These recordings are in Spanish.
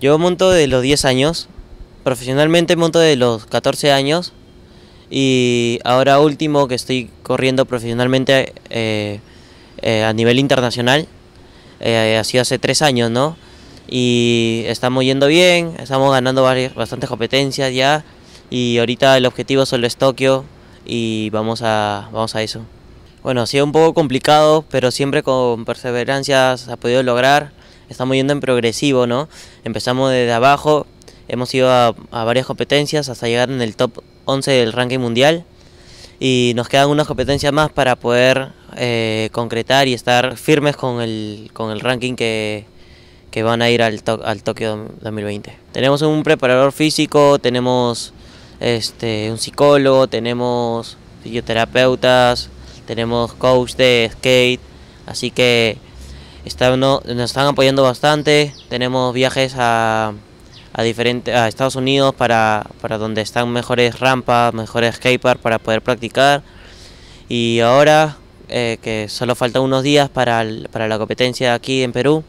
Yo monto de los 10 años, profesionalmente monto de los 14 años y ahora último que estoy corriendo profesionalmente eh, eh, a nivel internacional, eh, ha sido hace 3 años, ¿no? Y estamos yendo bien, estamos ganando varias, bastantes competencias ya y ahorita el objetivo solo es Tokio y vamos a, vamos a eso. Bueno, ha sido un poco complicado, pero siempre con perseverancia se ha podido lograr estamos yendo en progresivo, ¿no? Empezamos desde abajo, hemos ido a, varias competencias hasta llegar en el top 11 del ranking mundial y nos quedan unas competencias más para poder eh, concretar y estar firmes con el, ranking que, van a ir al, al Tokio 2020. Tenemos un preparador físico, tenemos este, un psicólogo, tenemos fisioterapeutas, tenemos coach de skate, así que nos están apoyando bastante. Tenemos viajes a, a, a Estados Unidos para, para donde están mejores rampas, mejores skatepark para poder practicar. Y ahora eh, que solo faltan unos días para, para, la competencia aquí en Perú,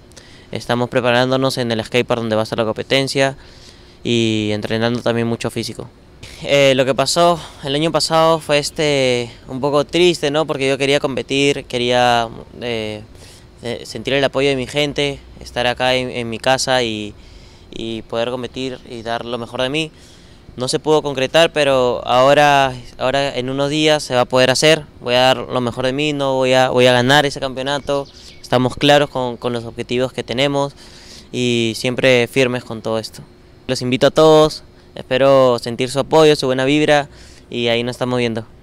estamos preparándonos en el skatepark donde va a estar la competencia y entrenando también mucho físico. Eh, lo que pasó el año pasado fue este un poco triste, ¿no? Porque yo quería competir, quería eh, eh, sentir el apoyo de mi gente, estar acá en, mi casa y, y, poder competir y dar lo mejor de mí. No se pudo concretar, pero ahora, ahora en unos días se va a poder hacer. Voy a dar lo mejor de mí, no voy a, voy a ganar ese campeonato. Estamos claros con, con los objetivos que tenemos y siempre firmes con todo esto. Los invito a todos, espero sentir su apoyo, su buena vibra y ahí nos estamos viendo.